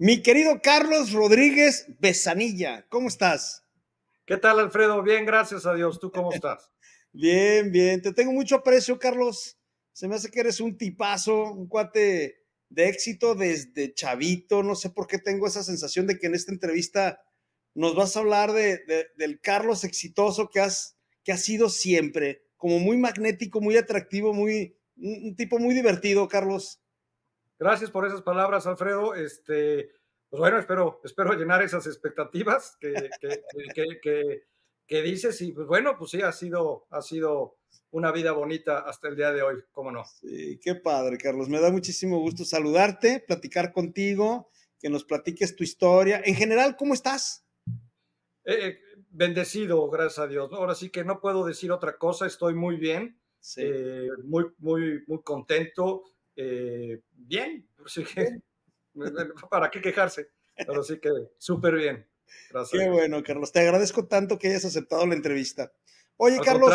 Mi querido Carlos Rodríguez Besanilla, ¿cómo estás? ¿Qué tal, Alfredo? Bien, gracias a Dios. ¿Tú cómo estás? bien, bien. Te tengo mucho aprecio, Carlos. Se me hace que eres un tipazo, un cuate de éxito desde chavito. No sé por qué tengo esa sensación de que en esta entrevista nos vas a hablar de, del Carlos exitoso que has, que sido siempre, como muy magnético, muy atractivo, muy, un tipo muy divertido, Carlos. Gracias por esas palabras, Alfredo. Este, pues bueno, espero, espero llenar esas expectativas que, que, que, dices. Y pues bueno, pues sí, ha sido, ha sido una vida bonita hasta el día de hoy, cómo no. Sí, qué padre, Carlos. Me da muchísimo gusto saludarte, platicar contigo, que nos platiques tu historia. En general, ¿cómo estás? Eh, eh, bendecido, gracias a Dios. Ahora sí que no puedo decir otra cosa, estoy muy bien, eh, muy, muy, muy contento eh, bien, que para qué quejarse, pero sí que súper bien. Gracias. Qué bueno, Carlos, te agradezco tanto que hayas aceptado la entrevista. Oye, Carlos.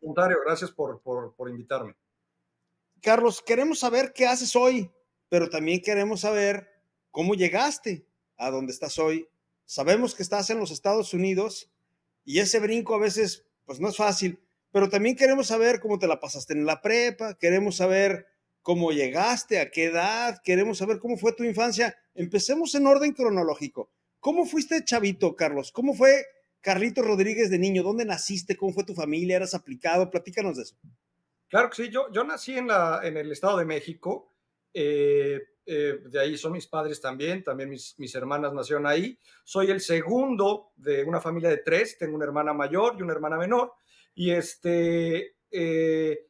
Contrario, gracias por, por, por invitarme. Carlos, queremos saber qué haces hoy, pero también queremos saber cómo llegaste a donde estás hoy. Sabemos que estás en los Estados Unidos y ese brinco a veces pues no es fácil, pero también queremos saber cómo te la pasaste en la prepa, queremos saber cómo llegaste, a qué edad, queremos saber cómo fue tu infancia. Empecemos en orden cronológico. ¿Cómo fuiste chavito, Carlos? ¿Cómo fue Carlito Rodríguez de niño? ¿Dónde naciste? ¿Cómo fue tu familia? ¿Eras aplicado? Platícanos de eso. Claro que sí, yo, yo nací en, la, en el Estado de México, eh, eh, de ahí son mis padres también, también mis, mis hermanas nacieron ahí. Soy el segundo de una familia de tres, tengo una hermana mayor y una hermana menor. Y este, eh,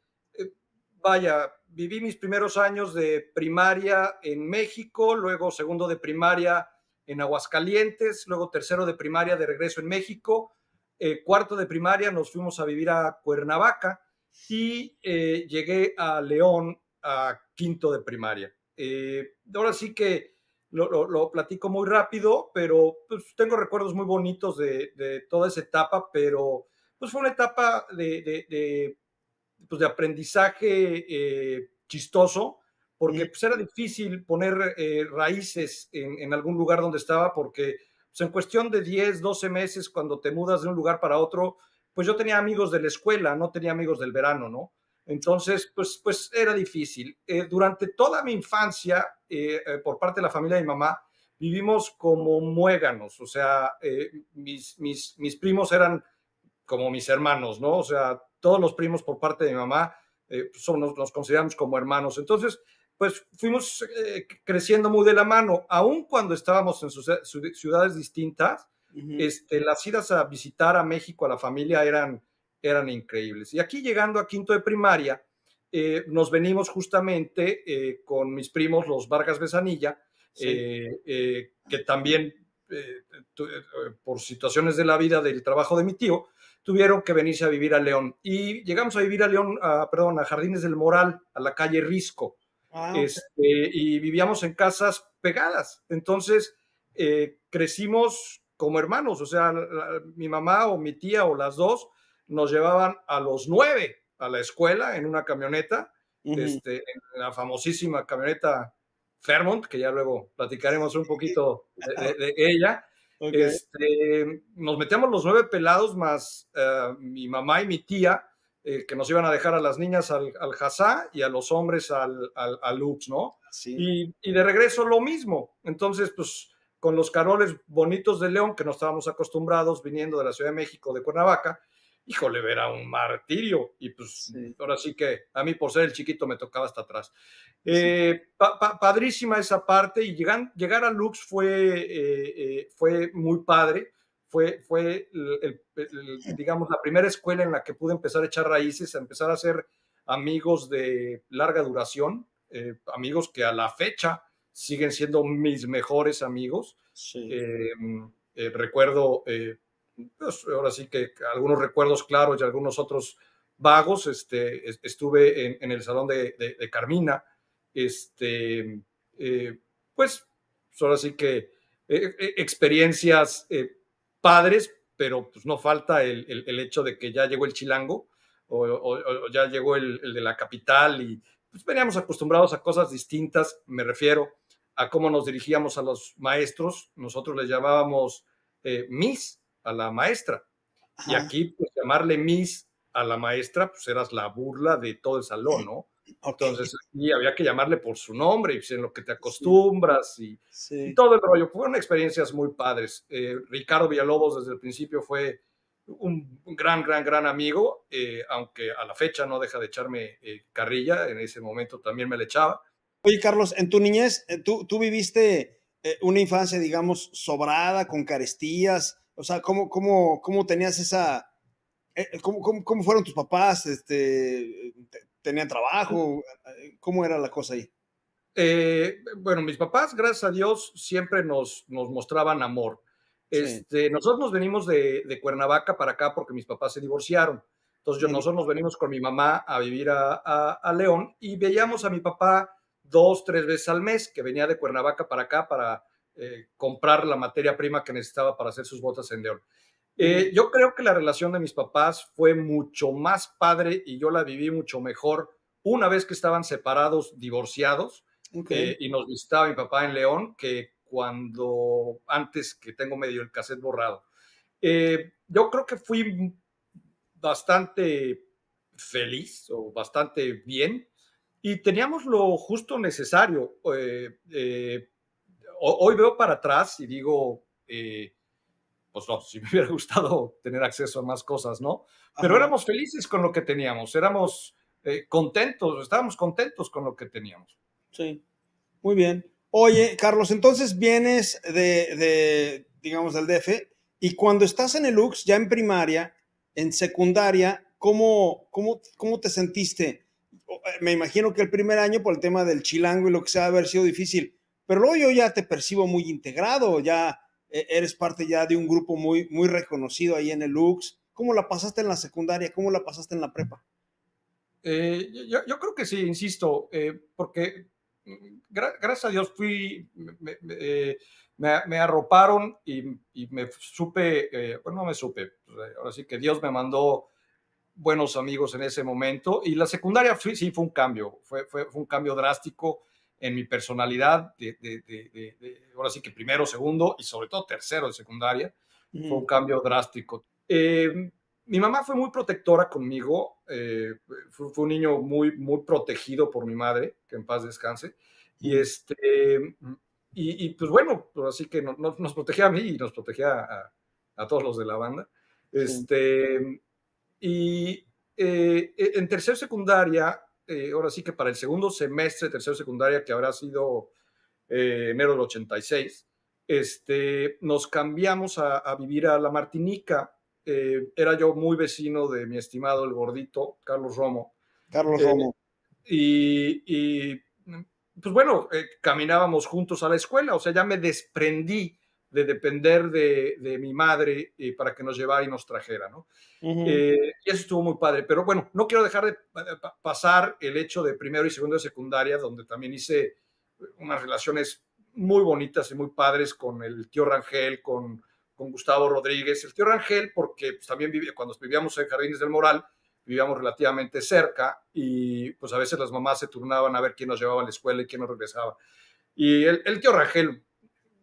vaya, viví mis primeros años de primaria en México, luego segundo de primaria en Aguascalientes, luego tercero de primaria de regreso en México, eh, cuarto de primaria nos fuimos a vivir a Cuernavaca y eh, llegué a León a quinto de primaria. Eh, ahora sí que lo, lo, platico muy rápido, pero pues, tengo recuerdos muy bonitos de, de, toda esa etapa, pero pues fue una etapa de, de pues, de aprendizaje eh, chistoso, porque pues, era difícil poner eh, raíces en, algún lugar donde estaba, porque pues, en cuestión de 10, 12 meses, cuando te mudas de un lugar para otro, pues yo tenía amigos de la escuela, no tenía amigos del verano, ¿no? Entonces, pues, pues era difícil. Eh, durante toda mi infancia, por parte de la familia de mi mamá, vivimos como muéganos, o sea, mis, mis, mis primos eran como mis hermanos, ¿no? O sea, todos los primos por parte de mi mamá eh, pues, son, nos, consideramos como hermanos. Entonces, pues fuimos eh, creciendo muy de la mano, aun cuando estábamos en ciudades distintas, este, las idas a visitar a México a la familia eran, eran increíbles. Y aquí llegando a quinto de primaria, eh, nos venimos justamente con mis primos, los Vargas Besanilla, que también por situaciones de la vida del trabajo de mi tío, tuvieron que venirse a vivir a León. Y llegamos a vivir a León, a, perdón, a Jardines del Moral, a la calle Risco. Ah, este, y vivíamos en casas pegadas. Entonces, eh, crecimos como hermanos. O sea, mi mamá o mi tía o las dos nos llevaban a los nueve a la escuela en una camioneta, este, en la famosísima camioneta Fairmont, que ya luego platicaremos un poquito de ella. Este, nos metíamos los nueve pelados más eh, mi mamá y mi tía, eh, que nos iban a dejar a las niñas al, al y a los hombres al, al, Lux, ¿no? Y, y, de regreso lo mismo. Entonces, pues con los caroles bonitos de León, que no estábamos acostumbrados viniendo de la Ciudad de México, de Cuernavaca, híjole, era un martirio. Y pues ahora sí que a mí por ser el chiquito me tocaba hasta atrás. Eh, padrísima esa parte y llegar a Lux fue, eh, eh, fue muy padre. Fue, fue digamos, la primera escuela en la que pude empezar a echar raíces, a empezar a hacer amigos de larga duración, amigos que a la fecha siguen siendo mis mejores amigos. Em, recuerdo pues, ahora sí que algunos recuerdos claros y algunos otros vagos. Este, estuve en, el salón de, Carmina. Este, eh, pues, ahora sí que eh, eh, experiencias padres, pero pues no falta el, el, hecho de que ya llegó el chilango o, ya llegó el, el, de la capital y pues veníamos acostumbrados a cosas distintas, me refiero a cómo nos dirigíamos a los maestros, nosotros les llamábamos mis, a la maestra. Y aquí, pues llamarle Miss a la maestra, pues eras la burla de todo el salón, ¿no? Entonces, y había que llamarle por su nombre, y pues, en lo que te acostumbras Y, todo el rollo. Fueron experiencias muy padres. Eh, Ricardo Villalobos desde el principio fue un gran, gran, gran amigo, eh, aunque a la fecha no deja de echarme eh, carrilla, en ese momento también me le echaba. Oye, Carlos, en tu niñez, tú, tú viviste una infancia, digamos, sobrada, con carestías, o sea, ¿cómo, cómo, cómo tenías esa... Eh, eh, ¿cómo, fueron tus papás? Este, eh, ¿Tenían trabajo? ¿Cómo era la cosa ahí? bueno, mis papás, gracias a Dios, siempre nos, nos mostraban amor. Este, Nosotros nos venimos de, Cuernavaca para acá porque mis papás se divorciaron. Entonces, yo, nosotros nos venimos con mi mamá a vivir a, León y veíamos a mi papá dos, tres veces al mes, que venía de Cuernavaca para acá para eh, comprar la materia prima que necesitaba para hacer sus botas en León. Eh, yo creo que la relación de mis papás fue mucho más padre y yo la viví mucho mejor una vez que estaban separados, divorciados, eh, y nos visitaba mi papá en León, que cuando antes que tengo medio el cassette borrado. yo creo que fui bastante feliz o bastante bien y teníamos lo justo necesario hoy veo para atrás y digo, eh, pues no, si me hubiera gustado tener acceso a más cosas, ¿no? Pero éramos felices con lo que teníamos, éramos eh, contentos, estábamos contentos con lo que teníamos. Sí, muy bien. Oye, Carlos, entonces vienes de, digamos, del DF y cuando estás en el UX, ya en primaria, en secundaria, ¿cómo, cómo, cómo te sentiste? Eh, me imagino que el primer año, por el tema del chilango y lo que sea, haber sido difícil pero luego yo ya te percibo muy integrado, ya e, eres parte ya de un grupo muy, muy reconocido ahí en el Lux. ¿Cómo la pasaste en la secundaria? ¿Cómo la pasaste en la prepa? Eh, yo, yo, creo que sí, insisto, eh, porque mm, gracias a Dios fui, me, eh, arroparon y, me supe, bueno, no me supe, pues, ahora sí que Dios me mandó buenos amigos en ese momento y la secundaria sí, fue un cambio, fue, fue un cambio drástico en mi personalidad, de, ahora sí que primero, segundo y sobre todo tercero de secundaria. Fue un cambio drástico. Eh, mi mamá fue muy protectora conmigo, eh, fue, un niño muy, muy protegido por mi madre, que en paz descanse. Y este, y, pues bueno, pues así que nos protegía a mí y nos protegía a, a todos los de la banda. Este, y eh, en tercer secundaria eh, ahora sí que para el segundo semestre, tercero secundaria, que habrá sido eh, enero del 86, este, nos cambiamos a, vivir a la Martinica. Eh, era yo muy vecino de mi estimado el gordito, Carlos Romo. Carlos Romo. y, pues bueno, caminábamos juntos a la escuela, o sea, ya me desprendí de depender de, mi madre eh, para que nos llevara y nos trajera, ¿no? y eh, eso estuvo muy padre, pero bueno, no quiero dejar de pasar el hecho de primero y segundo de secundaria, donde también hice unas relaciones muy bonitas y muy padres con el tío Rangel, con, con Gustavo Rodríguez, el tío Rangel, porque pues, también vivía, cuando vivíamos en Jardines del Moral, vivíamos relativamente cerca y pues a veces las mamás se turnaban a ver quién nos llevaba a la escuela y quién nos regresaba. Y el, el tío Rangel,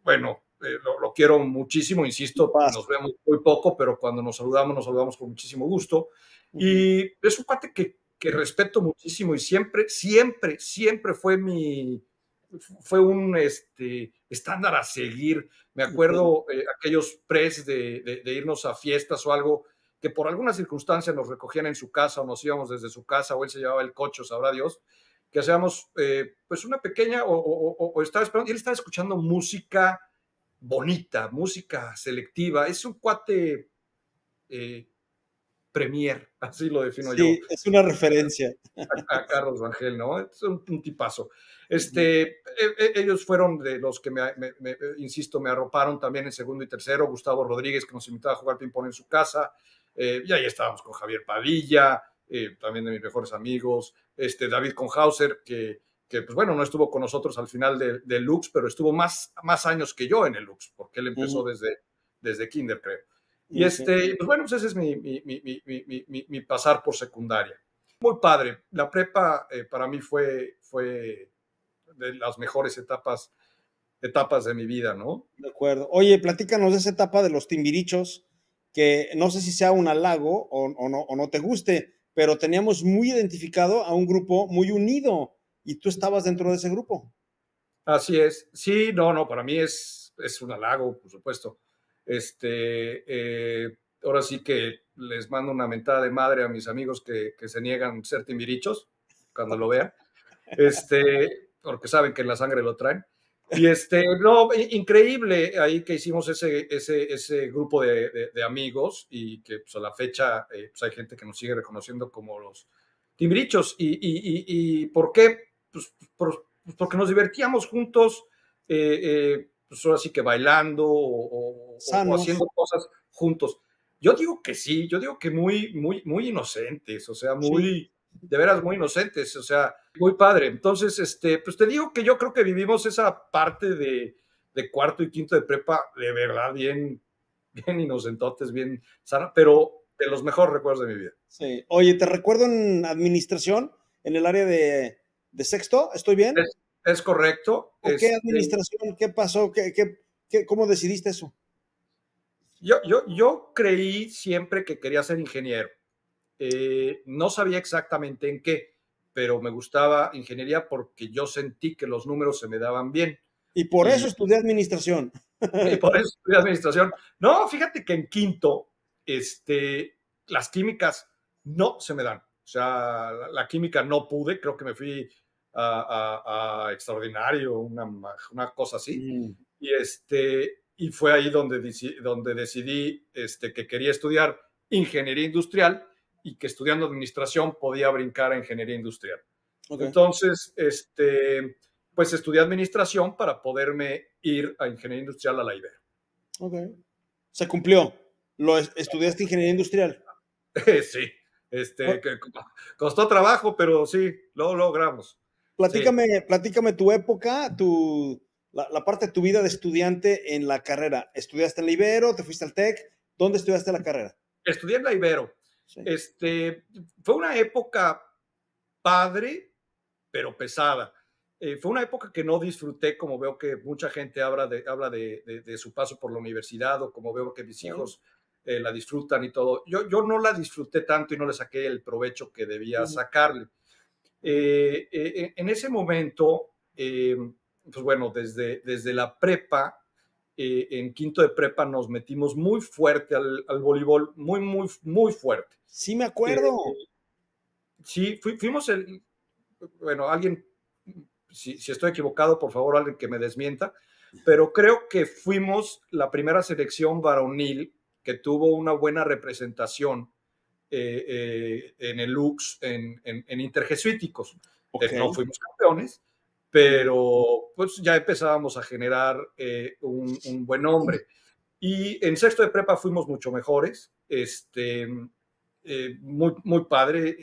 bueno, eh, lo, quiero muchísimo, insisto, nos vemos muy poco, pero cuando nos saludamos, nos saludamos con muchísimo gusto. Y es un cuate que, que respeto muchísimo y siempre, siempre, siempre fue mi, fue un este, estándar a seguir. Me acuerdo eh, aquellos pres de, irnos a fiestas o algo, que por alguna circunstancia nos recogían en su casa o nos íbamos desde su casa o él se llevaba el coche, sabrá Dios, que hacíamos eh, pues una pequeña o, o, estaba esperando, y él estaba escuchando música bonita, música selectiva. Es un cuate eh, premier, así lo defino sí, Es una referencia. A, Carlos Vangel, ¿no? Es un, tipazo. Este, e, e, ellos fueron de los que, me, insisto, me arroparon también en segundo y tercero. Gustavo Rodríguez, que nos invitaba a jugar ping-pong en su casa. Eh, y ahí estábamos con Javier Padilla, eh, también de mis mejores amigos. Este, David Conhauser, que que pues bueno, no estuvo con nosotros al final del de Lux, pero estuvo más, más años que yo en el Lux, porque él empezó desde, desde kinder, creo. Y este, pues bueno, pues, ese es mi, mi, pasar por secundaria. Muy padre. La prepa eh, para mí fue, fue de las mejores etapas, etapas de mi vida, ¿no? De acuerdo. Oye, platícanos de esa etapa de los timbirichos, que no sé si sea un halago o, o no, o no te guste, pero teníamos muy identificado a un grupo muy unido y tú estabas dentro de ese grupo. Así es. Sí, no, no, para mí es, es un halago, por supuesto. Este, eh, ahora sí que les mando una mentada de madre a mis amigos que, que se niegan a ser timbirichos cuando lo vean, este, porque saben que en la sangre lo traen. Y este, no, increíble ahí que hicimos ese, ese, ese grupo de, de, amigos y que pues, a la fecha eh, pues, hay gente que nos sigue reconociendo como los timbrichos. Y, y, y, y, por qué? Pues, por, pues, porque nos divertíamos juntos, eh, eh, pues ahora sí que bailando o, haciendo cosas juntos. Yo digo que sí, yo digo que muy, muy, muy inocentes, o sea, muy, de veras muy inocentes, o sea, muy padre. Entonces, este, pues te digo que yo creo que vivimos esa parte de, cuarto y quinto de prepa, de verdad, bien, bien inocentotes, bien pero de los mejores recuerdos de mi vida. Sí, oye, te recuerdo en administración, en el área de de sexto, ¿estoy bien? Es, correcto. ¿Qué este, administración? ¿Qué pasó? ¿Qué, cómo decidiste eso? Yo, yo, yo, creí siempre que quería ser ingeniero. Eh, no sabía exactamente en qué, pero me gustaba ingeniería porque yo sentí que los números se me daban bien. Y por eso estudié administración. Y por eso estudié administración. No, fíjate que en quinto, este, las químicas no se me dan. O sea, la, química no pude, creo que me fui a, extraordinario, una, una, cosa así. Y, este, y fue ahí donde, donde decidí este, que quería estudiar ingeniería industrial y que estudiando administración podía brincar a ingeniería industrial. Entonces, este, pues estudié administración para poderme ir a ingeniería industrial a la idea. Ok. Se cumplió. ¿Lo estudiaste ingeniería industrial? sí. Este, costó trabajo, pero sí, lo logramos. Platícame, platícame tu época, tu, la, parte de tu vida de estudiante en la carrera. ¿Estudiaste en la ¿Te fuiste al TEC? ¿Dónde estudiaste la carrera? Estudié en la Ibero. Este, fue una época padre, pero pesada. Eh, fue una época que no disfruté, como veo que mucha gente habla de, habla de, su paso por la universidad o como veo que mis hijos... Eh, la disfrutan y todo. Yo, yo no la disfruté tanto y no le saqué el provecho que debía sacarle. Eh, eh, en ese momento, pues bueno, desde, desde la prepa, en quinto de prepa nos metimos muy fuerte al, voleibol, muy, muy, muy fuerte. Sí, me acuerdo. sí, fuimos el, bueno, alguien, si, si estoy equivocado, por favor, alguien que me desmienta, pero creo que fuimos la primera selección varonil que tuvo una buena representación eh, eh, en el Lux, en, en, en eh, No fuimos campeones, pero pues ya empezábamos a generar un, buen nombre. Y en sexto de prepa fuimos mucho mejores, este, muy, muy padre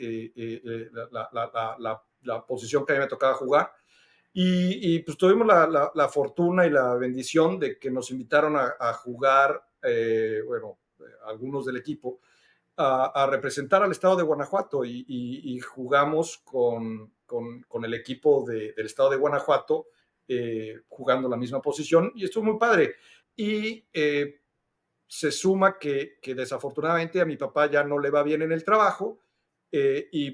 la, posición que a mí me tocaba jugar. Y, pues tuvimos la, fortuna y la bendición de que nos invitaron a jugar eh, bueno, eh, algunos del equipo, a, representar al estado de Guanajuato y, jugamos con, con, el equipo del estado de Guanajuato eh, jugando la misma posición y estuvo muy padre. Y se suma que, desafortunadamente a mi papá ya no le va bien en el trabajo y,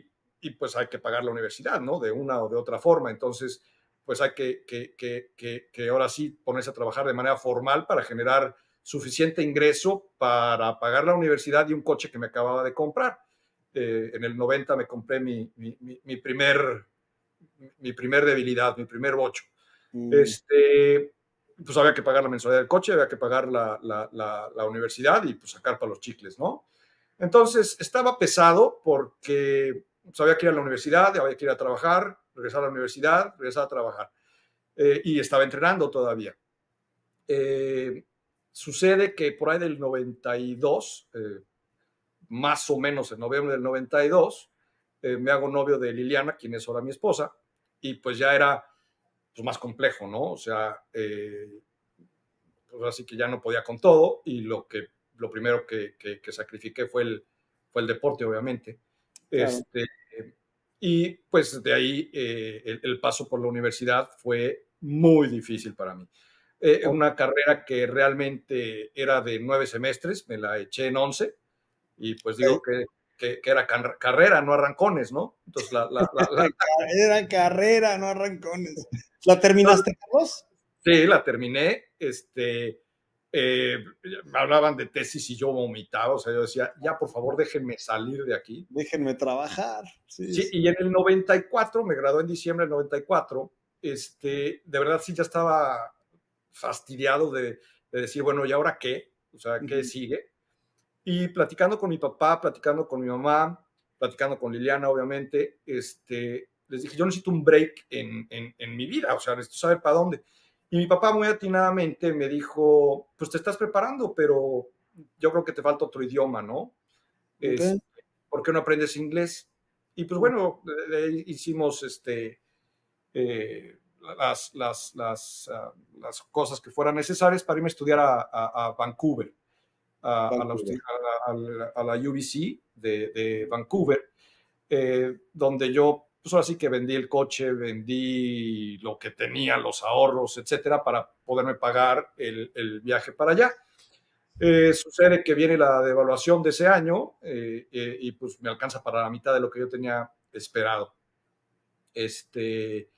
pues hay que pagar la universidad, ¿no? De una o de otra forma. Entonces, pues hay que, que, ahora sí ponerse a trabajar de manera formal para generar suficiente ingreso para pagar la universidad y un coche que me acababa de comprar. Eh, en el 90 me compré mi, primer, mi primer debilidad, mi primer bocho. Mm. Este, pues había que pagar la mensualidad del coche, había que pagar la, universidad y pues sacar para los chicles, ¿no? Entonces estaba pesado porque sabía pues, que ir a la universidad, había que ir a trabajar, regresar a la universidad, regresar a trabajar. Eh, y estaba entrenando todavía. Eh, Sucede que por ahí del 92, eh, más o menos en noviembre del 92, eh, me hago novio de Liliana, quien es ahora mi esposa, y pues ya era pues, más complejo, ¿no? O sea, eh, así que ya no podía con todo y lo, que, lo primero que, sacrifiqué fue el, fue el deporte, obviamente. Este, y pues de ahí el paso por la universidad fue muy difícil para mí. Eh, una carrera que realmente era de nueve semestres, me la eché en once, y pues digo que, que, era carrera, no arrancones, ¿no? Entonces la... la, era carrera, no arrancones. ¿La terminaste, Carlos? Sí, la terminé, este... Eh, me hablaban de tesis y yo vomitaba, o sea, yo decía, ya por favor déjenme salir de aquí. Déjenme trabajar. y en el 94, me gradué en diciembre del 94, este, de verdad sí ya estaba fastidiado de, decir, bueno, ¿y ahora qué? O sea, ¿qué sigue? Y platicando con mi papá, platicando con mi mamá, platicando con Liliana, obviamente, este, les dije, yo necesito un break en, en, mi vida, o sea, necesito saber para dónde. Y mi papá muy atinadamente me dijo, pues te estás preparando, pero yo creo que te falta otro idioma, ¿no? Es, este, ¿Por qué no aprendes inglés? Y pues bueno, hicimos este, eh, las, ah, las, cosas que fueran necesarias para irme a estudiar a, Vancouver, a, La, UBC de, Vancouver, eh, donde yo, pues ahora sí que vendí el coche, vendí lo que tenía, los ahorros, etcétera, para poderme pagar el, viaje para allá. Eh, sucede que viene la devaluación de ese año eh, y pues me alcanza para la mitad de lo que yo tenía esperado. Este,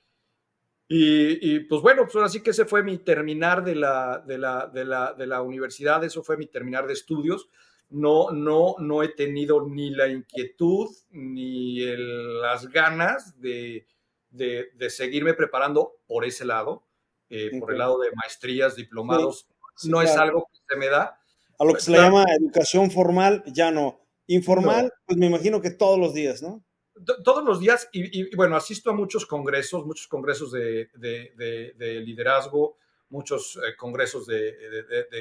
y, pues bueno, pues ahora sí que ese fue mi terminar de la, de la, universidad, eso fue mi terminar de estudios. No, no, no he tenido ni la inquietud ni las ganas de, de, seguirme preparando por ese lado, eh, por el lado de maestrías, diplomados. no es algo que se me da. A lo que se le llama educación formal, ya no. Informal, pues me imagino que todos los días, ¿no? todos los días, y, bueno, asisto a muchos congresos, muchos congresos de, liderazgo, muchos eh, congresos de,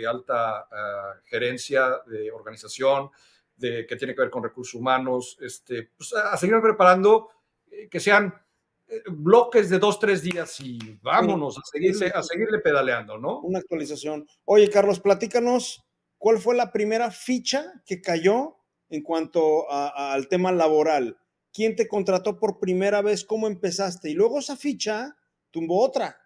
alta ah, gerencia, de organización, de, que tiene que ver con recursos humanos, este, pues, a seguir preparando eh, que sean eh, bloques de dos, tres días y vámonos a, seguirle, a seguirle pedaleando, ¿no? Una actualización. Oye, Carlos, platícanos, ¿cuál fue la primera ficha que cayó en cuanto al tema laboral? quién te contrató por primera vez, cómo empezaste. Y luego esa ficha tumbó otra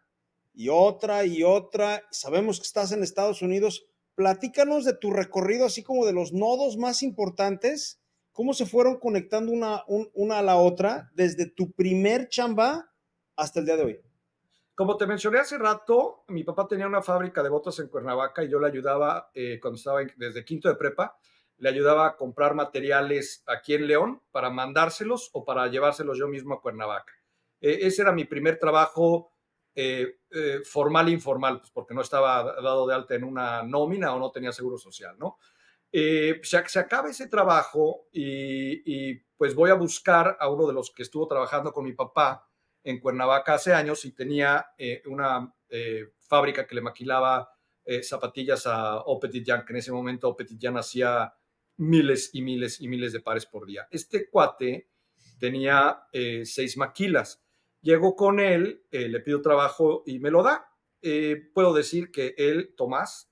y otra y otra. Sabemos que estás en Estados Unidos. Platícanos de tu recorrido, así como de los nodos más importantes, cómo se fueron conectando una, a la otra desde tu primer chamba hasta el día de hoy. Como te mencioné hace rato, mi papá tenía una fábrica de botas en Cuernavaca y yo le ayudaba eh, cuando estaba desde quinto de prepa le ayudaba a comprar materiales aquí en León para mandárselos o para llevárselos yo mismo a Cuernavaca. E, ese era mi primer trabajo eh, eh, formal e informal, pues porque no estaba dado de alta en una nómina o no tenía seguro social, ¿no? Eh, se, acaba ese trabajo y, pues voy a buscar a uno de los que estuvo trabajando con mi papá en Cuernavaca hace años y tenía una fábrica que le maquilaba zapatillas a Opetit Jan, que en ese momento Opetit Jan hacía miles y miles y miles de pares por día. Este cuate tenía eh, seis maquilas. Llego con él, eh, le pido trabajo y me lo da. Eh, puedo decir que él, Tomás,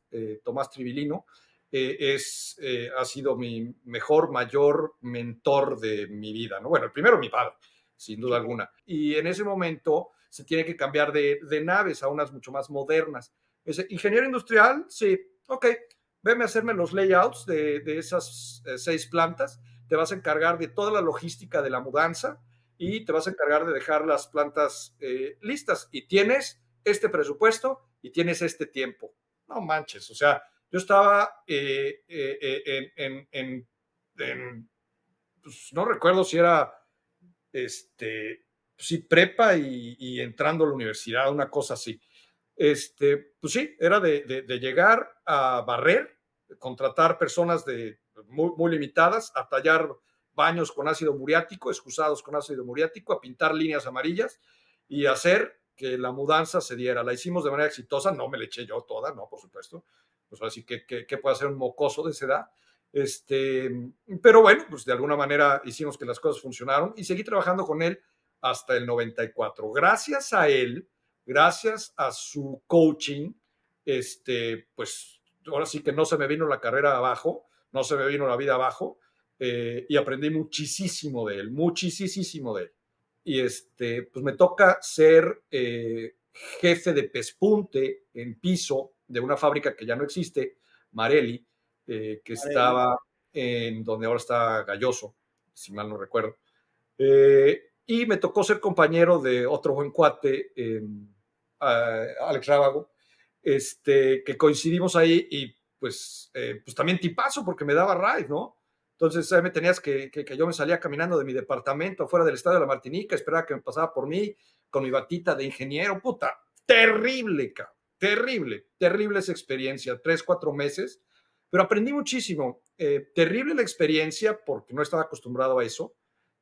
Tomás Trivilino, es, ha sido mi mejor, mayor mentor de mi vida. ¿no? Bueno, el primero mi padre, sin duda alguna. Y en ese momento se tiene que cambiar de, de naves a unas mucho más modernas. Ese ingeniero industrial, sí, ok veme a hacerme los layouts de, esas eh, seis plantas, te vas a encargar de toda la logística de la mudanza y te vas a encargar de dejar las plantas eh, listas y tienes este presupuesto y tienes este tiempo. No manches, o sea, yo estaba eh, en, en, en pues, no recuerdo si era, este, si prepa y, entrando a la universidad, una cosa así. Este, pues sí, era de, de llegar a barrer, contratar personas de, muy, limitadas a tallar baños con ácido muriático, excusados con ácido muriático, a pintar líneas amarillas y hacer que la mudanza se diera. La hicimos de manera exitosa, no me la eché yo toda, no, por supuesto. Pues así que, ¿qué, puede hacer un mocoso de esa edad? Este, pero bueno, pues de alguna manera hicimos que las cosas funcionaron y seguí trabajando con él hasta el 94. Gracias a él, gracias a su coaching, este, pues ahora sí que no se me vino la carrera abajo, no se me vino la vida abajo, eh, y aprendí muchísimo de él, muchísimo de él. Y este, pues me toca ser eh, jefe de pespunte en piso de una fábrica que ya no existe, Marelli, eh, que estaba en donde ahora está Galloso, si mal no recuerdo. y me tocó ser compañero de otro buen cuate, Alex Rábago, este, que coincidimos ahí y pues, eh, pues también tipazo porque me daba ride, ¿no? Entonces me tenías que, que, yo me salía caminando de mi departamento fuera del estadio de la Martinica, esperaba que me pasaba por mí con mi batita de ingeniero, puta, terrible, terrible, terrible esa experiencia, tres, cuatro meses, pero aprendí muchísimo, eh, terrible la experiencia porque no estaba acostumbrado a eso,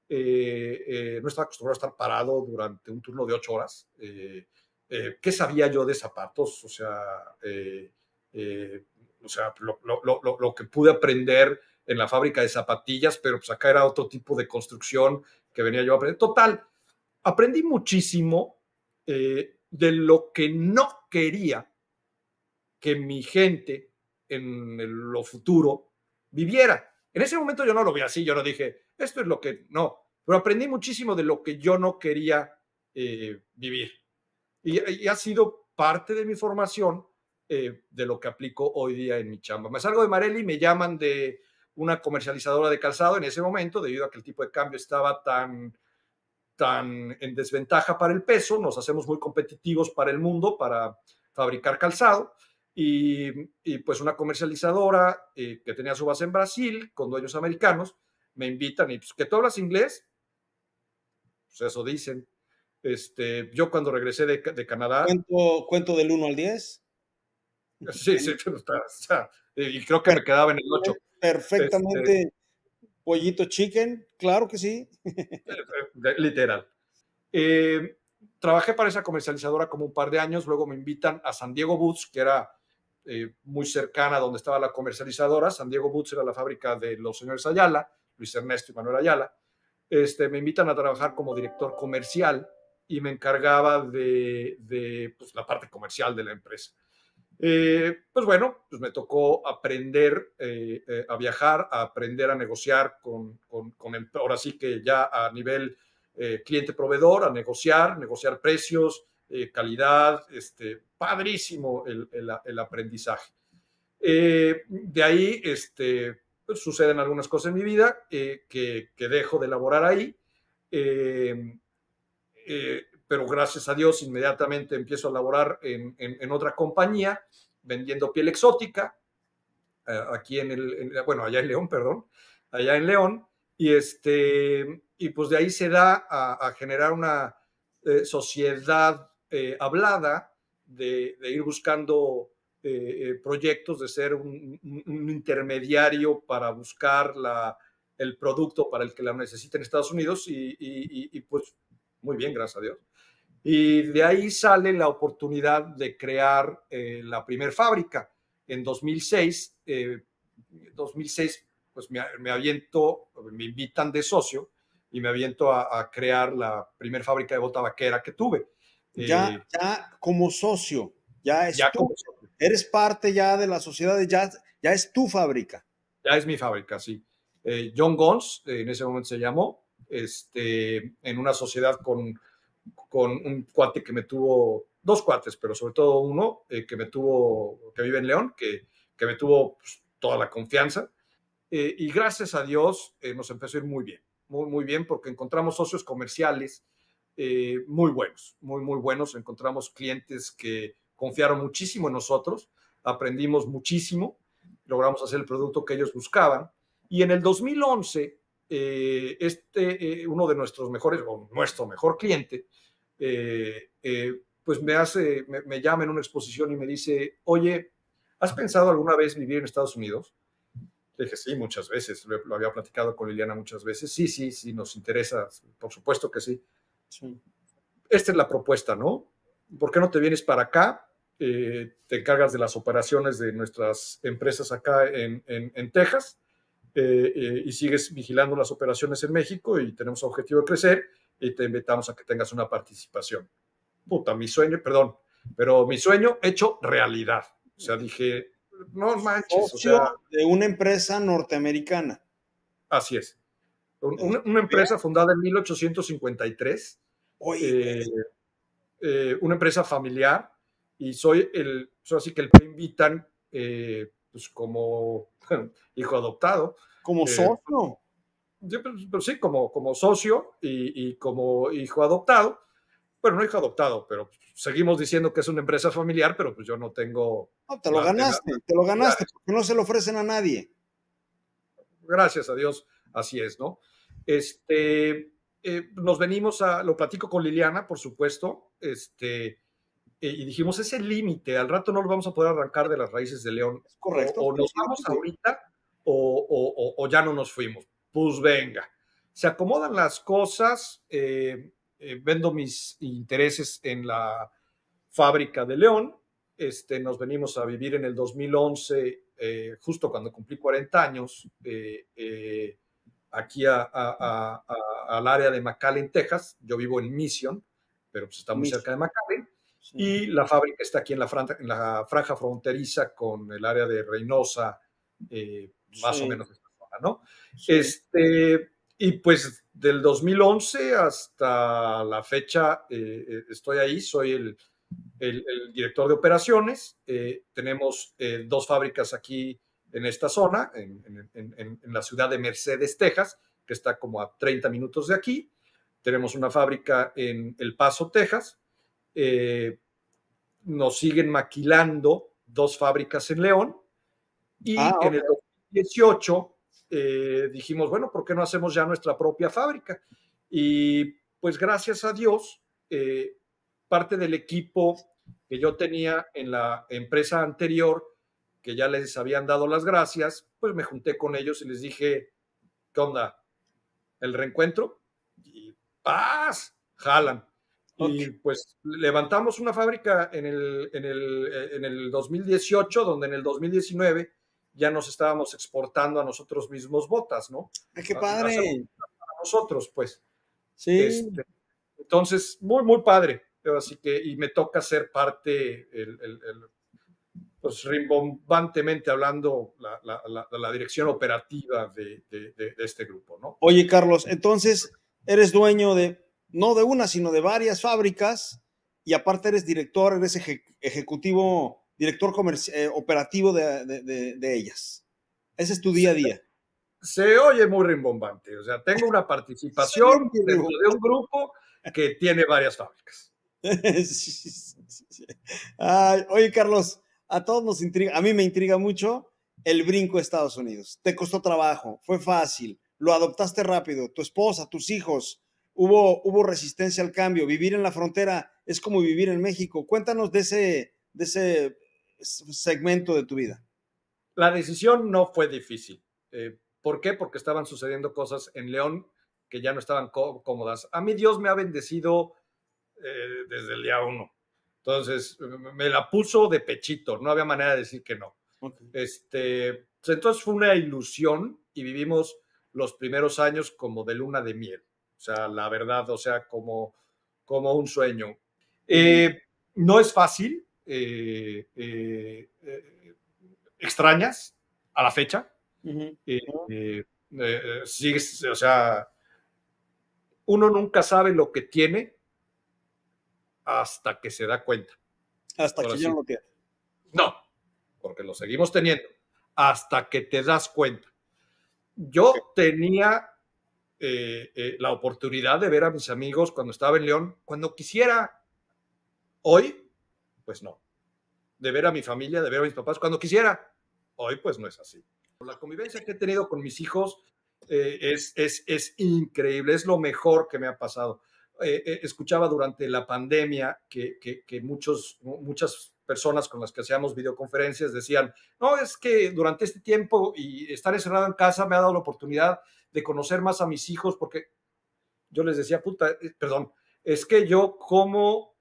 eh, no estaba acostumbrado a estar parado durante un turno de ocho horas. Eh, eh, ¿qué sabía yo de zapatos? O sea, eh, eh, sea lo, que pude aprender en la fábrica de zapatillas, pero pues acá era otro tipo de construcción que venía yo a aprender. Total, aprendí muchísimo de lo que no quería que mi gente en lo futuro viviera. En ese momento yo no lo vi así, yo no dije, esto es lo que no, pero aprendí muchísimo de lo que yo no quería vivir. Y, ha sido parte de mi formación eh, de lo que aplico hoy día en mi chamba. Me salgo de Marelli, me llaman de una comercializadora de calzado en ese momento, debido a que el tipo de cambio estaba tan, tan en desventaja para el peso, nos hacemos muy competitivos para el mundo, para fabricar calzado. Y, pues una comercializadora eh, que tenía su base en Brasil con dueños americanos, me invitan y pues que tú hablas inglés, pues eso dicen, este, yo cuando regresé de, Canadá. ¿Cuento, del 1 al 10? Sí, sí, y creo que me quedaba en el 8. Perfectamente. Este, pollito chicken, claro que sí. Eh, eh, literal. Eh, trabajé para esa comercializadora como un par de años, luego me invitan a San Diego Boots, que era muy cercana a donde estaba la comercializadora. San Diego Boots era la fábrica de los señores Ayala, Luis Ernesto y Manuel Ayala. Este, me invitan a trabajar como director comercial y me encargaba de, de pues, la parte comercial de la empresa. Eh, pues bueno, pues me tocó aprender eh, eh, a viajar, a aprender a negociar con, con, con ahora sí que ya a nivel cliente-proveedor, a negociar, negociar precios, calidad, este, padrísimo el, el, aprendizaje. de ahí este, pues suceden algunas cosas en mi vida que, que, dejo de elaborar ahí. Eh, pero gracias a Dios inmediatamente empiezo a laborar en, otra compañía vendiendo piel exótica, eh, aquí en el, bueno, allá en León, perdón, allá en León, y, este, y pues de ahí se da a, generar una eh, sociedad hablada de, ir buscando proyectos, de ser un, intermediario para buscar la, el producto para el que la necesiten en Estados Unidos y pues muy bien, gracias a Dios. Y de ahí sale la oportunidad de crear eh, la primer fábrica. En 2006, 2006 eh, pues me, aviento, me invitan de socio y me aviento a, crear la primer fábrica de bota vaquera que tuve. Ya, eh, ya como socio, ya, es eres parte ya de la sociedad, ya, ya es tu fábrica. Ya es mi fábrica, sí. John Gons, en ese momento se llamó, este, en una sociedad con, con un cuate que me tuvo, dos cuates, pero sobre todo uno eh, que me tuvo, que vive en León, que, que me tuvo pues, toda la confianza. Eh, y gracias a Dios eh, nos empezó a ir muy bien, muy, muy bien, porque encontramos socios comerciales muy buenos, muy, muy buenos. Encontramos clientes que confiaron muchísimo en nosotros, aprendimos muchísimo, logramos hacer el producto que ellos buscaban. Y en el 2011 eh, este, eh, uno de nuestros mejores, o nuestro mejor cliente, eh, pues me hace, me, llama en una exposición y me dice, oye, ¿has pensado alguna vez vivir en Estados Unidos? Le dije, sí, muchas veces, lo, había platicado con Liliana muchas veces, sí, sí, sí, nos interesa, por supuesto que sí. Esta es la propuesta, ¿no? ¿Por qué no te vienes para acá? te encargas de las operaciones de nuestras empresas acá en, en, en Texas eh, eh, y sigues vigilando las operaciones en México y tenemos objetivo de crecer y te invitamos a que tengas una participación. Puta, mi sueño, perdón, pero mi sueño hecho realidad. O sea, dije, no manches. de una empresa norteamericana. Así es. Este, una, empresa fundada en 1853. Oye. Eh, pues. una empresa familiar y soy el, soy pues, así que el que invitan pues, como hijo adoptado. Como eh, socio. pero pues, pues, sí, como, como socio y, como hijo adoptado. Bueno, no hijo adoptado, pero seguimos diciendo que es una empresa familiar, pero pues yo no tengo... No, te lo ganaste, te lo ganaste, porque no se lo ofrecen a nadie. Gracias a Dios, así es, ¿no? Este, eh, nos venimos a, lo platico con Liliana, por supuesto, este, eh, y dijimos, ese límite, al rato no lo vamos a poder arrancar de las raíces de León. Es correcto. O, nos vamos ahorita o, ya no nos fuimos. Pues venga. Se acomodan las cosas, eh, eh, vendo mis intereses en la fábrica de León, este, nos venimos a vivir en el 2011, justo cuando cumplí 40 años, aquí al área de McAllen, Texas. Yo vivo en Mission, pero pues está muy cerca de McAllen y la fábrica está aquí en la, franja, en la franja fronteriza con el área de Reynosa, eh, más o menos esta zona, ¿no? Este, y pues del 2011 hasta la fecha eh, eh, estoy ahí, soy el, director de operaciones. tenemos dos fábricas aquí en esta zona, en, en, la ciudad de Mercedes, Texas, que está como a 30 minutos de aquí. Tenemos una fábrica en El Paso, Texas, eh, nos siguen maquilando dos fábricas en León y ah, en el 2018 eh, dijimos, bueno, ¿por qué no hacemos ya nuestra propia fábrica? Y pues gracias a Dios, eh, parte del equipo que yo tenía en la empresa anterior, que ya les habían dado las gracias, pues me junté con ellos y les dije, ¿qué onda? ¿El reencuentro? Y paz, jalan. Y pues levantamos una fábrica en el, en, el, 2018, eh, donde en el 2019 ya nos estábamos exportando a nosotros mismos botas, ¿no? Ah, qué ah, padre! A, nosotros, pues. Sí. Este, entonces, muy, muy padre. Así que, y me toca ser parte, pues rimbombantemente hablando, la, la, dirección operativa de, este grupo, ¿no? Oye, Carlos, entonces, eres dueño de no de una, sino de varias fábricas, y aparte eres director, eres ejecutivo, director eh, operativo de, ellas. Ese es tu día a día. Se oye muy rimbombante, o sea, tengo una participación de un grupo que tiene varias fábricas. oye, Carlos, a todos nos intriga, a mí me intriga mucho el brinco de Estados Unidos. Te costó trabajo, fue fácil, lo adoptaste rápido, tu esposa, tus hijos, hubo, hubo resistencia al cambio. Vivir en la frontera es como vivir en México. Cuéntanos de ese, de ese segmento de tu vida. La decisión no fue difícil. Eh, ¿Por qué? Porque estaban sucediendo cosas en León que ya no estaban cómodas. A mí Dios me ha bendecido eh, desde el día uno. Entonces, me la puso de pechito, no había manera de decir que no. Este, pues, entonces fue una ilusión y vivimos los primeros años como de luna de miel. O sea, la verdad, o sea, como, como un sueño. Eh, no es fácil, eh, eh, extrañas a la fecha. sigues, o sea, uno nunca sabe lo que tiene hasta que se da cuenta. Hasta que ya no lo tiene. No, porque lo seguimos teniendo hasta que te das cuenta. Yo tenía eh, eh, la oportunidad de ver a mis amigos cuando estaba en León, cuando quisiera. Hoy, pues no. De ver a mi familia, de ver a mis papás cuando quisiera. Hoy, pues no es así. La convivencia que he tenido con mis hijos eh, es, es, es, increíble, es lo mejor que me ha pasado. escuchaba durante la pandemia que, que, que muchos, muchas personas con las que hacíamos videoconferencias decían, no, es que durante este tiempo y estar encerrado en casa me ha dado la oportunidad de conocer más a mis hijos porque yo les decía, puta, eh, perdón, es que yo como,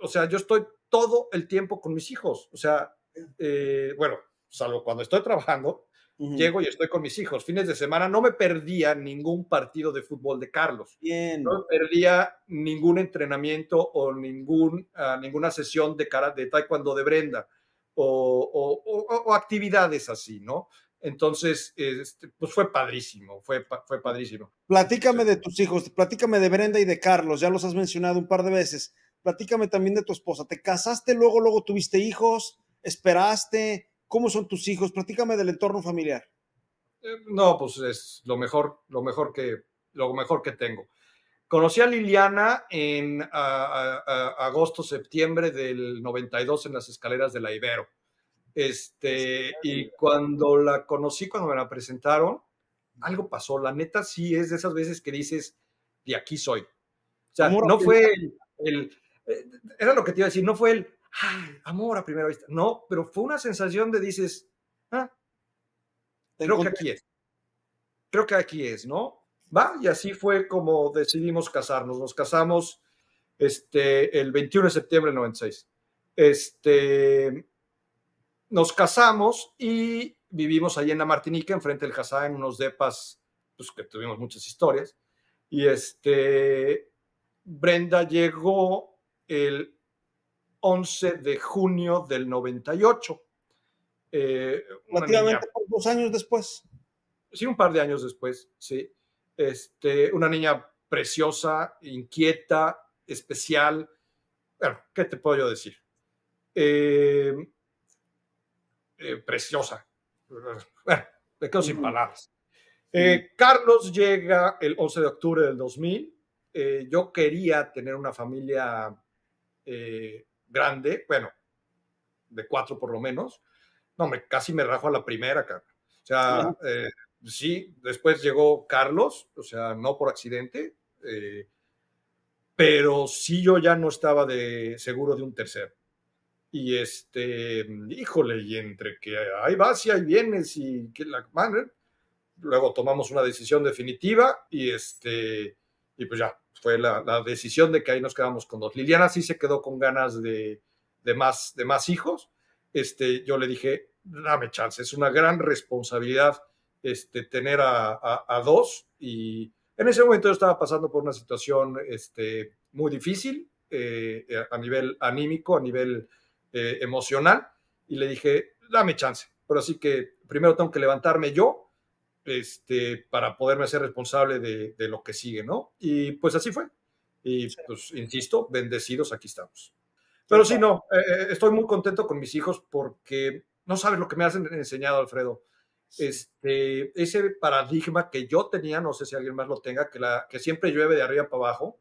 o sea, yo estoy todo el tiempo con mis hijos, o sea, eh, bueno, salvo cuando estoy trabajando, Llego y estoy con mis hijos. Fines de semana no me perdía ningún partido de fútbol de Carlos. No perdía ningún entrenamiento o ningún, ah, ninguna sesión de, de taekwondo de Brenda o, actividades así, ¿no? Entonces, este, pues fue padrísimo, fue, fue padrísimo. Platícame de tus hijos, platícame de Brenda y de Carlos, ya los has mencionado un par de veces. Platícame también de tu esposa. ¿Te casaste luego, luego tuviste hijos? ¿Esperaste? ¿Cómo son tus hijos? Platícame del entorno familiar. Eh, no, pues es lo mejor, lo mejor que, lo mejor que tengo. Conocí a Liliana en agosto, septiembre del 92 en las escaleras de la Ibero. Este, y cuando la conocí, cuando me la presentaron, algo pasó. La neta sí es de esas veces que dices, de aquí soy. O sea, no fue el, el, eh, era lo que te iba a decir, no fue el, ay, amor a primera vista. No, pero fue una sensación de dices, ah, creo que aquí es. Creo que aquí es, ¿no? Va, y así fue como decidimos casarnos. Nos casamos este, el 21 de septiembre del 96. Este, nos casamos y vivimos allí en la Martinica, enfrente del Hazá, en unos depas, pues que tuvimos muchas historias. Y este, Brenda llegó el 11 de junio del 98. Eh, Relativamente dos años después. Sí, un par de años después, sí. Este, una niña preciosa, inquieta, especial. Bueno, ¿qué te puedo yo decir? Eh, eh, preciosa. Bueno, me quedo sin palabras. Carlos llega el 11 de octubre del 2000. yo quería tener una familia grande, bueno, de cuatro por lo menos, no, me, casi me rajo a la primera, cara. O sea, eh, sí, después llegó Carlos, o sea, no por accidente, eh, pero sí yo ya no estaba de seguro de un tercero. Y este, híjole, y entre que ahí vas y ahí vienes y que la madre, luego tomamos una decisión definitiva y este, y pues ya, fue la, decisión de que ahí nos quedamos con dos. Liliana sí se quedó con ganas de, de, más, de más hijos. Este, yo le dije, dame chance, es una gran responsabilidad este, tener a, a, dos. Y en ese momento yo estaba pasando por una situación este, muy difícil eh, eh, a nivel anímico, a nivel eh, emocional. Y le dije, dame chance, pero así que primero tengo que levantarme yo este, para poderme hacer responsable de, de, lo que sigue, ¿no? Y pues así fue. Y pues, insisto, bendecidos, aquí estamos. Pero sí, no, eh, eh, estoy muy contento con mis hijos porque no sabes lo que me has enseñado, Alfredo. Este, ese paradigma que yo tenía, no sé si alguien más lo tenga, que, la, que siempre llueve de arriba para abajo,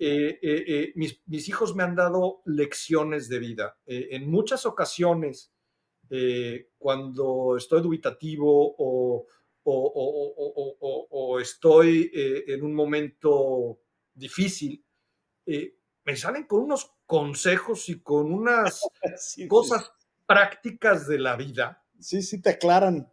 eh, mis, mis, hijos me han dado lecciones de vida. en muchas ocasiones, cuando estoy dubitativo o o, estoy eh, en un momento difícil, eh, me salen con unos consejos y con unas cosas prácticas de la vida. Sí, sí, te aclaran.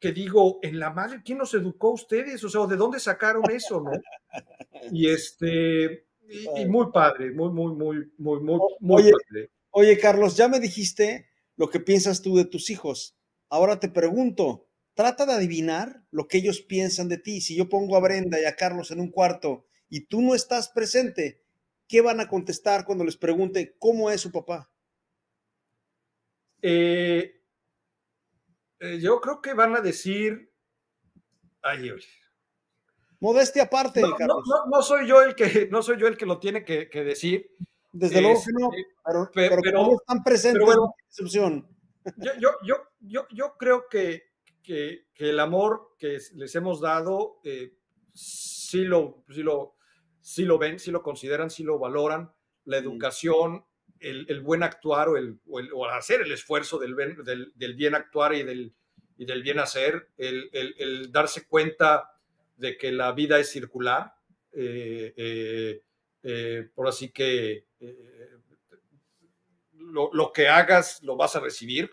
Que digo, en la madre, ¿quién nos educó ustedes? O sea, ¿de dónde sacaron eso, no? Y este, y, muy padre, muy, muy, muy, muy, muy, muy padre. Oye, Carlos, ya me dijiste lo que piensas tú de tus hijos. Ahora te pregunto, trata de adivinar lo que ellos piensan de ti. Si yo pongo a Brenda y a Carlos en un cuarto y tú no estás presente, ¿qué van a contestar cuando les pregunte cómo es su papá? Eh, eh, yo creo que van a decir, ay, Modestia aparte, no, Carlos. No, soy yo el que, no soy yo el que lo tiene que, decir. Desde luego que no, este, pero, están presentes en yo, yo, yo creo que que, el amor que les hemos dado, eh, si lo, lo, lo ven, si lo consideran, si lo valoran, la educación, el, buen actuar o, el, hacer el esfuerzo del, del, bien actuar y del, del bien hacer, el, darse cuenta de que la vida es circular, eh, eh, por así que lo, lo, que hagas lo vas a recibir,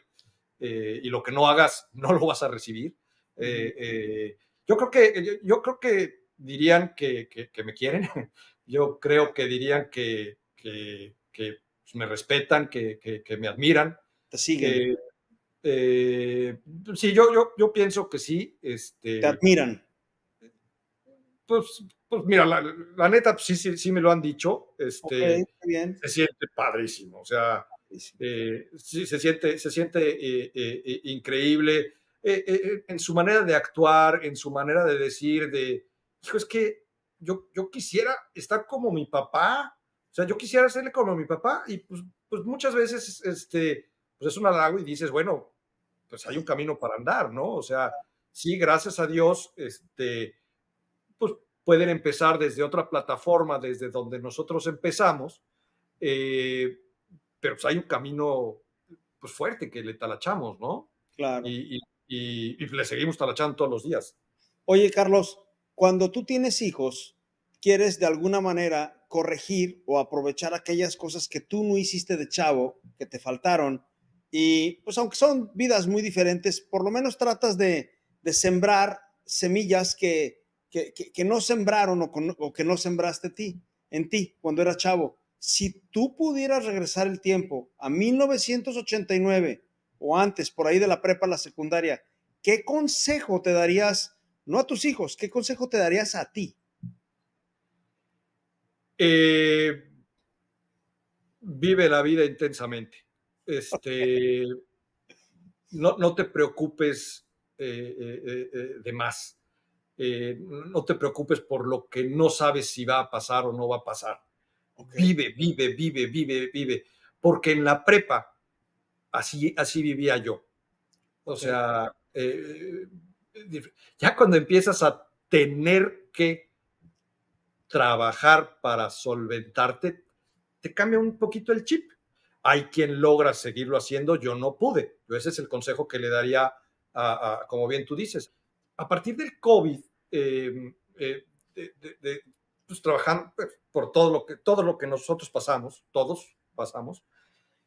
eh, y lo que no hagas no lo vas a recibir. Eh, eh, yo, creo que, yo, creo que dirían que, me quieren, yo creo que dirían que, pues, me respetan, que, me admiran. Te siguen. sí, yo, yo, yo pienso que sí. Este, Te admiran. Pues, pues mira, la, neta, pues sí, sí, me lo han dicho. Este, Se siente padrísimo. O sea, eh, se siente, se siente eh, eh, increíble en su manera de actuar, en su manera de decir, de, hijo, es que yo, yo quisiera estar como mi papá, o sea, yo quisiera serle como mi papá y pues, pues muchas veces este, pues es un halago y dices, bueno, pues hay un camino para andar, ¿no? O sea, sí, gracias a Dios, este, pues pueden empezar desde otra plataforma, desde donde nosotros empezamos. Eh, pero pues, hay un camino pues, fuerte que le talachamos, ¿no? Claro. Y, y, le seguimos talachando todos los días. Oye, Carlos, cuando tú tienes hijos, quieres de alguna manera corregir o aprovechar aquellas cosas que tú no hiciste de chavo, que te faltaron, y pues aunque son vidas muy diferentes, por lo menos tratas de, sembrar semillas que, no sembraron o, que no sembraste ti, en ti cuando era chavo si tú pudieras regresar el tiempo a 1989 o antes, por ahí de la prepa, a la secundaria, ¿qué consejo te darías, no a tus hijos, qué consejo te darías a ti? Eh, vive la vida intensamente. Este, no, te preocupes eh, eh, de más. no te preocupes por lo que no sabes si va a pasar o no va a pasar. Vive, vive, vive, vive, vive. Porque en la prepa, así, así vivía yo. O sea, eh, ya cuando empiezas a tener que trabajar para solventarte, te cambia un poquito el chip. Hay quien logra seguirlo haciendo, yo no pude. Ese es el consejo que le daría a, como bien tú dices. A partir del COVID, em, eh, de, pues, trabajando por todo lo que, todo lo que nosotros pasamos, todos pasamos,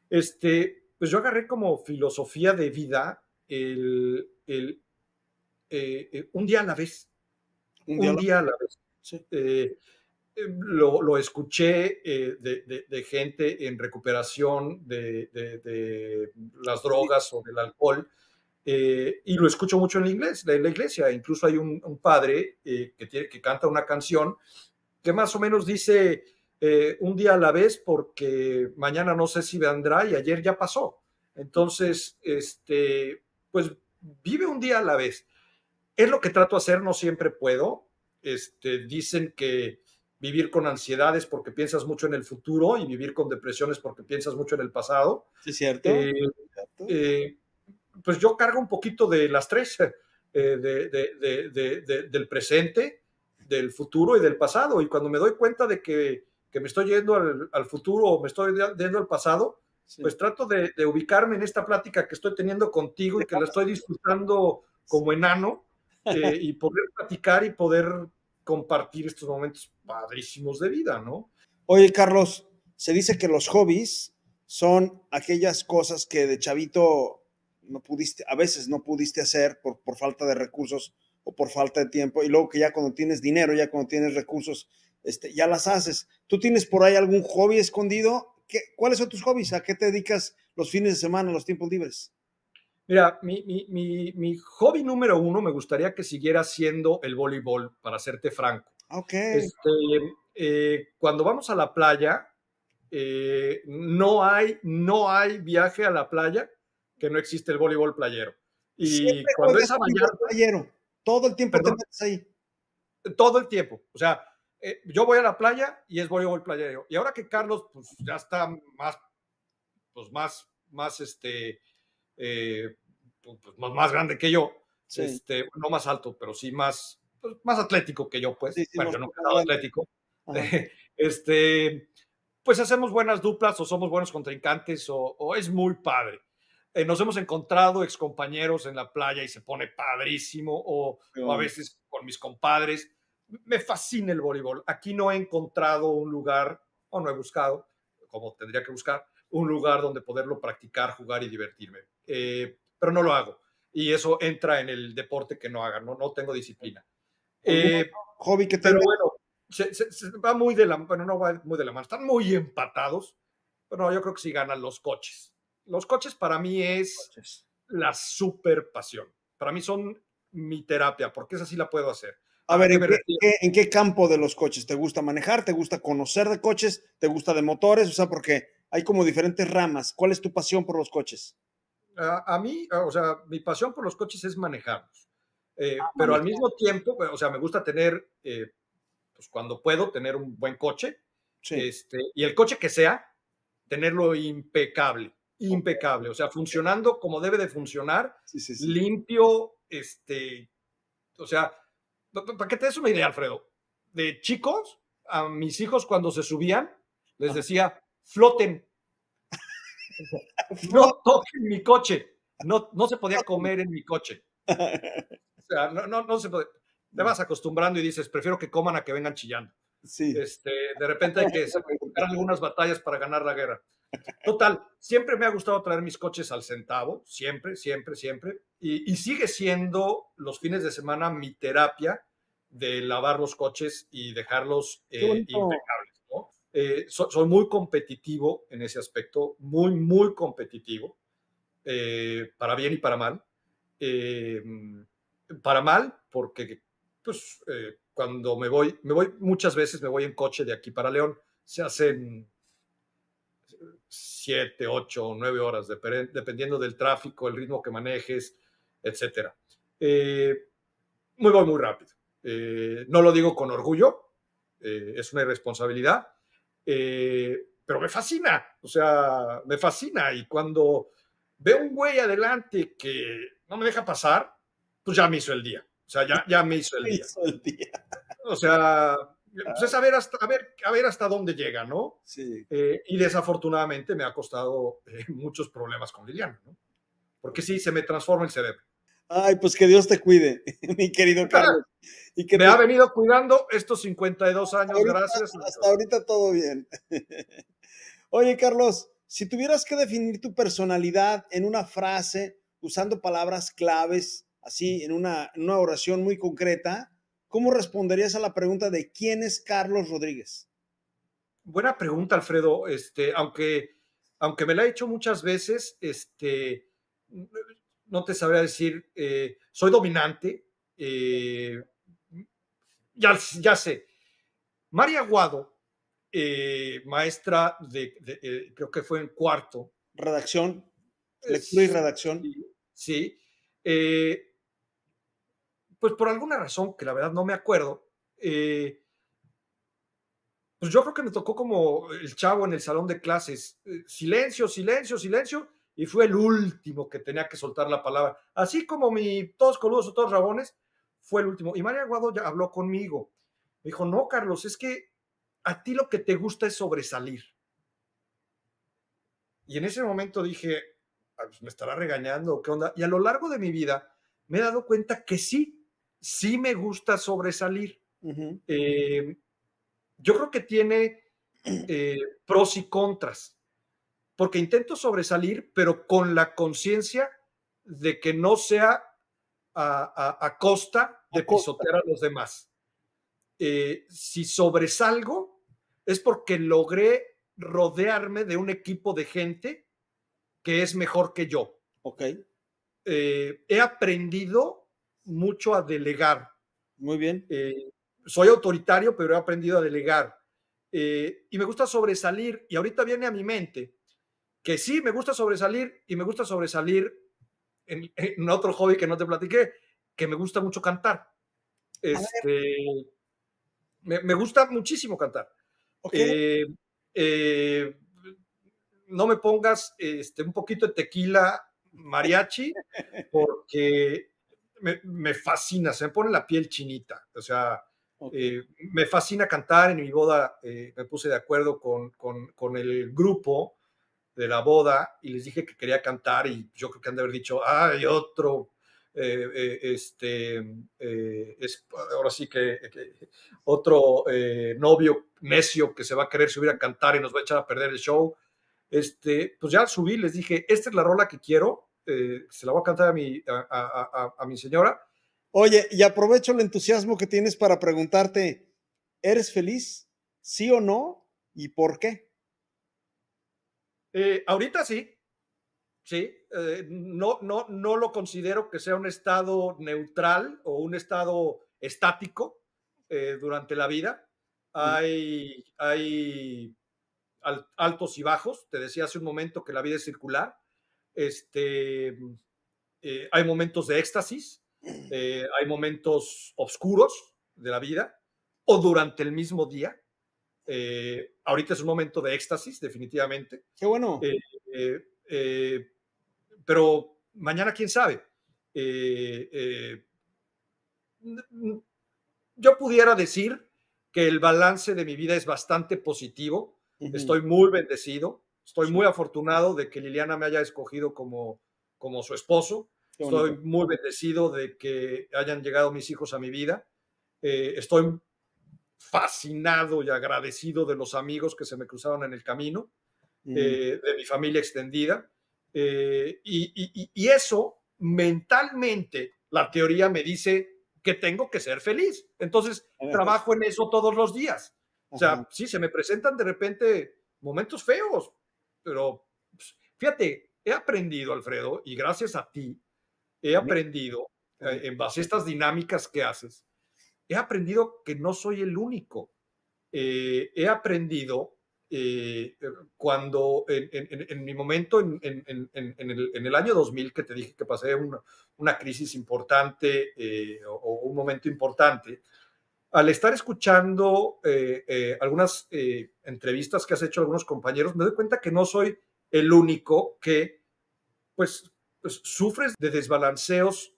este, pues yo agarré como filosofía de vida el, el eh, eh, un día a la vez. Un día, a la vez. Eh, lo, lo, escuché de, de, gente en recuperación de, de las drogas o del alcohol. y lo escucho mucho en la iglesia, en la iglesia. Incluso hay un, padre que, tiene, que canta una canción que más o menos dice eh, un día a la vez porque mañana no sé si vendrá y ayer ya pasó. Entonces, este, pues vive un día a la vez. Es lo que trato de hacer, no siempre puedo. Este, dicen que vivir con ansiedades porque piensas mucho en el futuro y vivir con depresiones porque piensas mucho en el pasado. Sí, cierto. Eh, eh, pues yo cargo un poquito de las tres, del presente, del futuro y del pasado. Y cuando me doy cuenta de que, me estoy yendo al, futuro o me estoy yendo al pasado, pues trato de, ubicarme en esta plática que estoy teniendo contigo y que la estoy disfrutando como enano eh, y poder platicar y poder compartir estos momentos padrísimos de vida, ¿no? Oye, Carlos, se dice que los hobbies son aquellas cosas que de chavito no pudiste, a veces no pudiste hacer por, por falta de recursos o por falta de tiempo, y luego que ya cuando tienes dinero, ya cuando tienes recursos, este, ya las haces. ¿Tú tienes por ahí algún hobby escondido? ¿Qué, ¿Cuáles son tus hobbies? ¿A qué te dedicas los fines de semana, los tiempos libres? Mira, mi, mi, mi, mi hobby número uno me gustaría que siguiera siendo el voleibol, para serte franco. Ah, ok. Este, eh, cuando vamos a la playa, eh, no, hay, no hay viaje a la playa que no existe el voleibol playero. Y cuando es a playero. Todo el tiempo te metes ahí. Todo el tiempo. O sea, eh, yo voy a la playa y es voleibol playero. Y ahora que Carlos pues, ya está más, pues más, más este, eh, pues, pues, más, grande que yo, este, no más alto, pero sí más, pues, más atlético que yo, pues. yo nunca he estado atlético. este, pues hacemos buenas duplas o somos buenos contrincantes o es muy padre. Eh, nos hemos encontrado excompañeros en la playa y se pone padrísimo, o, a veces con mis compadres. Me fascina el voleibol. Aquí no he encontrado un lugar, o no he buscado, como tendría que buscar, un lugar donde poderlo practicar, jugar y divertirme. Eh, pero no lo hago. Y eso entra en el deporte que no haga, no, no tengo disciplina. Eh, hobby que tengo. bueno, va muy de la bueno, no va muy de la mano, están muy empatados. pero yo creo que sí ganan los coches los coches para mí es la super pasión. Para mí son mi terapia, porque es así la puedo hacer. A ver, ¿en qué, campo de los coches? ¿Te gusta manejar? ¿Te gusta conocer de coches? ¿Te gusta de motores? O sea, porque hay como diferentes ramas. ¿Cuál es tu pasión por los coches? A, mí, o sea, mi pasión por los coches es manejarlos. Eh, ah, pero al mismo tiempo, pues, o sea, me gusta tener, eh, pues cuando puedo, tener un buen coche. Este, y el coche que sea, tenerlo impecable impecable, o sea, funcionando como debe de funcionar, limpio, este, o sea, para que te des una idea, Alfredo, de chicos, a mis hijos cuando se subían, les decía, floten, no toquen mi coche, no, no se podía comer en mi coche. O sea, no, no, se puede. Te vas acostumbrando y dices, prefiero que coman a que vengan chillando. Sí. Este, de repente hay que sacrificar algunas batallas para ganar la guerra. Total, siempre me ha gustado traer mis coches al centavo, siempre, siempre, siempre. Y, sigue siendo los fines de semana mi terapia de lavar los coches y dejarlos eh, impecables. Eh, soy muy competitivo en ese aspecto, muy, muy competitivo, eh, para bien y para mal. para mal, porque pues, cuando me voy, me voy muchas veces, me voy en coche de aquí para León, se hacen siete, ocho nueve horas, dependiendo del tráfico, el ritmo que manejes, etcétera. Eh, me voy muy rápido. Eh, no lo digo con orgullo, eh, es una irresponsabilidad, pero me fascina, o sea, me fascina. Y cuando veo un güey adelante que no me deja pasar, pues ya me hizo el día. O sea, ya, me hizo el día. O sea, pues es a ver hasta, ver, hasta dónde llega, ¿no? Sí. Eh, y desafortunadamente me ha costado eh, muchos problemas con Liliana, ¿no? Porque sí, se me transforma el cerebro. Ay, pues que Dios te cuide, mi querido Carlos. me ha venido cuidando estos 52 años, gracias. Hasta ahorita todo bien. Oye, Carlos, si tuvieras que definir tu personalidad en una frase usando palabras claves así en una, oración muy concreta, ¿cómo responderías a la pregunta de quién es Carlos Rodríguez? Buena pregunta, Alfredo. Este, aunque, aunque me la he hecho muchas veces, este, no te sabría decir, eh, soy dominante. Eh, ya, ya, sé. María Guado, eh, maestra de, creo que fue en cuarto. Redacción, lectura y redacción. Sí. sí pues por alguna razón, que la verdad no me acuerdo, eh, pues yo creo que me tocó como el chavo en el salón de clases, eh, silencio, silencio, silencio, y fue el último que tenía que soltar la palabra. Así como mi todos coludos o todos rabones, fue el último. Y María Aguado ya habló conmigo. Me dijo, no, Carlos, es que a ti lo que te gusta es sobresalir. Y en ese momento dije, ah, pues, me estará regañando, ¿qué onda? Y a lo largo de mi vida me he dado cuenta que sí, sí me gusta sobresalir. Eh, yo creo que tiene eh, pros y contras, porque intento sobresalir, pero con la conciencia de que no sea a, costa de pisotear a los demás. Eh, si sobresalgo, es porque logré rodearme de un equipo de gente que es mejor que yo. Ok. he aprendido mucho a delegar. Muy bien. Eh, soy autoritario, pero he aprendido a delegar. Eh, y me gusta sobresalir, y ahorita viene a mi mente que sí, me gusta sobresalir, y me gusta sobresalir en, otro hobby que no te platiqué, que me gusta mucho cantar. Este, me, gusta muchísimo cantar. Eh, no me pongas este, un poquito de tequila mariachi, porque me, fascina, se me pone la piel chinita. O sea, eh, me fascina cantar. En mi boda eh, me puse de acuerdo con, el grupo de la boda y les dije que quería cantar y yo creo que han de haber dicho, hay otro. Eh, este es, ahora sí que, otro novio necio que se va a querer subir a cantar y nos va a echar a perder el show este pues ya subí les dije esta es la rola que quiero eh, se la voy a cantar a mi, señora. Oye, y aprovecho el entusiasmo que tienes para preguntarte, ¿eres feliz? ¿Sí o no? ¿Y por qué? Eh, ahorita sí, sí. Eh, no, no, no lo considero que sea un estado neutral o un estado estático durante la vida. Mm. Hay, hay altos y bajos. Te decía hace un momento que la vida es circular este, mm, eh, hay momentos de éxtasis, mm. eh, hay momentos oscuros de la vida o durante el mismo día. Eh, ahorita es un momento de éxtasis, definitivamente. Qué bueno. pero mañana, quién sabe. yo pudiera decir que el balance de mi vida es bastante positivo. Estoy muy bendecido. Estoy muy afortunado de que Liliana me haya escogido como, como su esposo. Estoy muy bendecido de que hayan llegado mis hijos a mi vida. Eh, estoy fascinado y agradecido de los amigos que se me cruzaron en el camino, mm. eh, de mi familia extendida. Eh, y, eso mentalmente, la teoría me dice que tengo que ser feliz. Entonces, trabajo en eso todos los días. O sea, sí, se me presentan de repente momentos feos, pero pues, fíjate, he aprendido, Alfredo, y gracias a ti, he aprendido, eh, en base a estas dinámicas que haces, he aprendido que no soy el único. Eh, he aprendido eh, cuando en, mi momento, en el, año 2000, que te dije que pasé una, crisis importante o, un momento importante, al estar escuchando eh, eh, algunas eh, entrevistas que has hecho a algunos compañeros, me doy cuenta que no soy el único que, pues, pues sufres de desbalanceos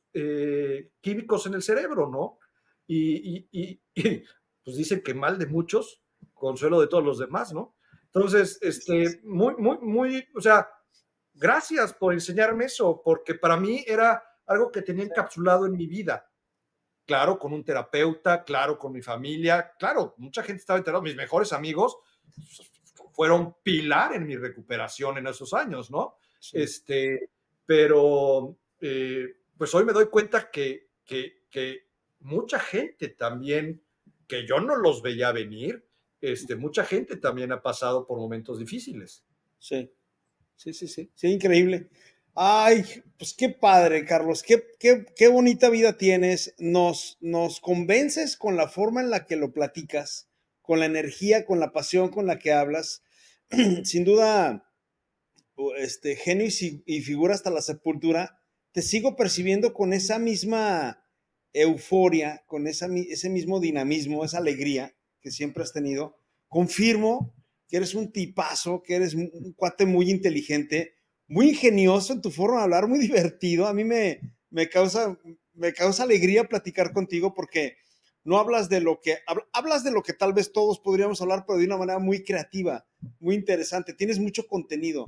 químicos en el cerebro, ¿no? Y, y, pues dicen que mal de muchos, consuelo de todos los demás, ¿no? Entonces, este, muy, muy, muy, o sea, gracias por enseñarme eso, porque para mí era algo que tenía encapsulado en mi vida claro, con un terapeuta, claro, con mi familia, claro, mucha gente estaba enterada, mis mejores amigos fueron pilar en mi recuperación en esos años, ¿no? Este, pero eh, pues hoy me doy cuenta que, mucha gente también, que yo no los veía venir, este, mucha gente también ha pasado por momentos difíciles. Sí, sí, sí, sí, sí, increíble. Ay, pues qué padre, Carlos, qué, bonita vida tienes. Nos, nos convences con la forma en la que lo platicas, con la energía, con la pasión con la que hablas. Sin duda, este, genio y, figura hasta la sepultura, te sigo percibiendo con esa misma euforia, con esa, ese mismo dinamismo, esa alegría que siempre has tenido. Confirmo que eres un tipazo, que eres un cuate muy inteligente, muy ingenioso en tu forma de hablar, muy divertido. A mí me, me, causa, me causa alegría platicar contigo porque no hablas de lo que, hablas de lo que tal vez todos podríamos hablar, pero de una manera muy creativa, muy interesante. Tienes mucho contenido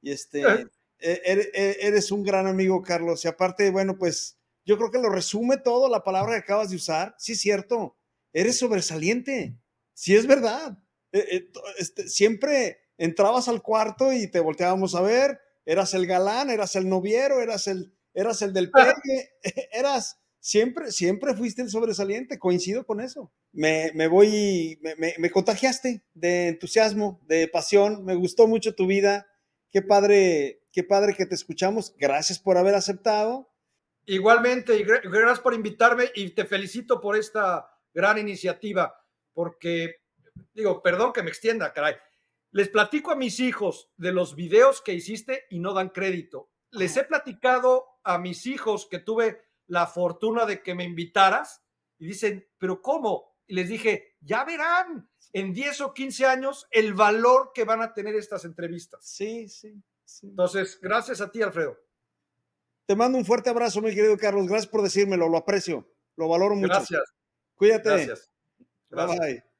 y este, eh. e-, e-, eres, un gran amigo, Carlos. Y aparte, bueno, pues yo creo que lo resume todo la palabra que acabas de usar. Sí, es cierto, eres sobresaliente. Sí, es verdad. E-, este, siempre entrabas al cuarto y te volteábamos a ver, eras el galán, eras el noviero, eras el, eras el del pegue, eras, siempre, siempre fuiste el sobresaliente, coincido con eso. Me, voy, me, contagiaste de entusiasmo, de pasión, me gustó mucho tu vida, qué padre, qué padre que te escuchamos, gracias por haber aceptado. Igualmente, gracias por invitarme y te felicito por esta gran iniciativa, porque digo, perdón que me extienda, caray, les platico a mis hijos de los videos que hiciste y no dan crédito. Les he platicado a mis hijos que tuve la fortuna de que me invitaras y dicen, pero ¿cómo? Y les dije, ya verán en 10 o 15 años el valor que van a tener estas entrevistas. Sí, sí. Entonces, gracias a ti, Alfredo. Te mando un fuerte abrazo, mi querido Carlos. Gracias por decírmelo, lo aprecio, lo valoro mucho. Gracias. Cuídate. Gracias. Bye bye.